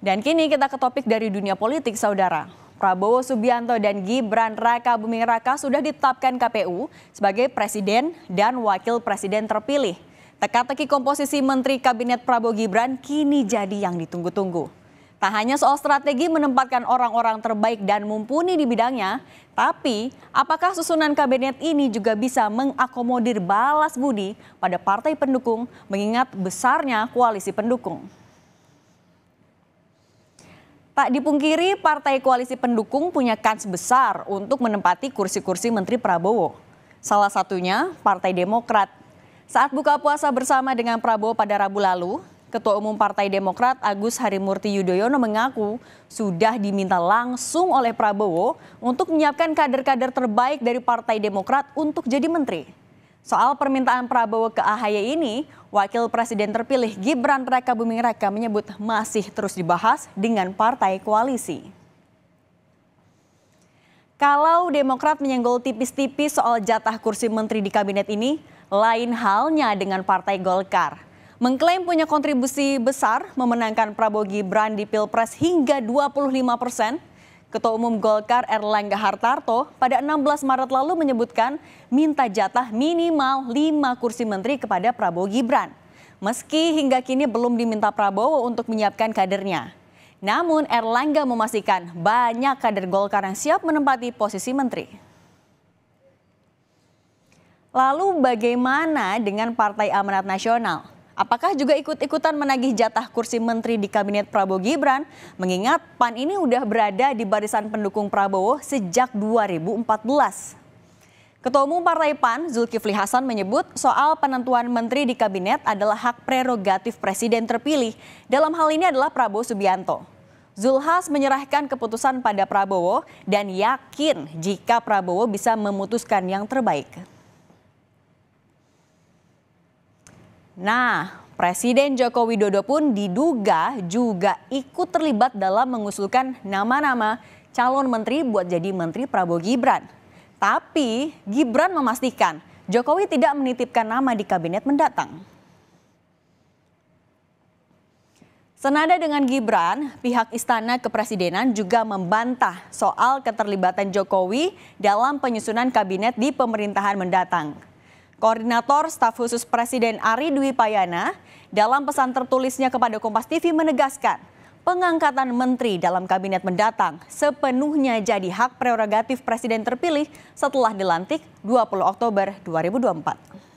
Dan kini kita ke topik dari dunia politik, Saudara. Prabowo Subianto dan Gibran Raka Buming Raka sudah ditetapkan KPU sebagai presiden dan wakil presiden terpilih. Teka-teki komposisi Menteri Kabinet Prabowo Gibran kini jadi yang ditunggu-tunggu. Tak hanya soal strategi menempatkan orang-orang terbaik dan mumpuni di bidangnya, tapi apakah susunan kabinet ini juga bisa mengakomodir balas budi pada partai pendukung mengingat besarnya koalisi pendukung? Tak dipungkiri, partai koalisi pendukung punya kans besar untuk menempati kursi-kursi Menteri Prabowo. Salah satunya Partai Demokrat. Saat buka puasa bersama dengan Prabowo pada Rabu lalu, Ketua Umum Partai Demokrat Agus Harimurti Yudhoyono mengaku sudah diminta langsung oleh Prabowo untuk menyiapkan kader-kader terbaik dari Partai Demokrat untuk jadi menteri. Soal permintaan Prabowo ke AHY ini, Wakil Presiden terpilih Gibran Raka Buming Raka menyebut masih terus dibahas dengan partai koalisi. Kalau Demokrat menyenggol tipis-tipis soal jatah kursi menteri di kabinet ini, lain halnya dengan partai Golkar. Mengklaim punya kontribusi besar memenangkan Prabowo Gibran di Pilpres hingga 25 persen, Ketua Umum Golkar Erlangga Hartarto pada 16 Maret lalu menyebutkan minta jatah minimal 5 kursi menteri kepada Prabowo Gibran. Meski hingga kini belum diminta Prabowo untuk menyiapkan kadernya. Namun Erlangga memastikan banyak kader Golkar yang siap menempati posisi menteri. Lalu bagaimana dengan Partai Amanat Nasional? Apakah juga ikut-ikutan menagih jatah kursi menteri di Kabinet Prabowo Gibran? Mengingat PAN ini sudah berada di barisan pendukung Prabowo sejak 2014. Ketua Umum Partai PAN Zulkifli Hasan menyebut soal penentuan menteri di kabinet adalah hak prerogatif presiden terpilih. Dalam hal ini adalah Prabowo Subianto. Zulhas menyerahkan keputusan pada Prabowo dan yakin jika Prabowo bisa memutuskan yang terbaik. Nah, Presiden Joko Widodo pun diduga juga ikut terlibat dalam mengusulkan nama-nama calon menteri buat jadi menteri Prabowo Gibran. Tapi Gibran memastikan Jokowi tidak menitipkan nama di kabinet mendatang. Senada dengan Gibran, pihak Istana Kepresidenan juga membantah soal keterlibatan Jokowi dalam penyusunan kabinet di pemerintahan mendatang. Koordinator Staf Khusus Presiden Ari Dwi Payana dalam pesan tertulisnya kepada Kompas TV menegaskan pengangkatan menteri dalam kabinet mendatang sepenuhnya jadi hak prerogatif Presiden terpilih setelah dilantik 20 Oktober 2024.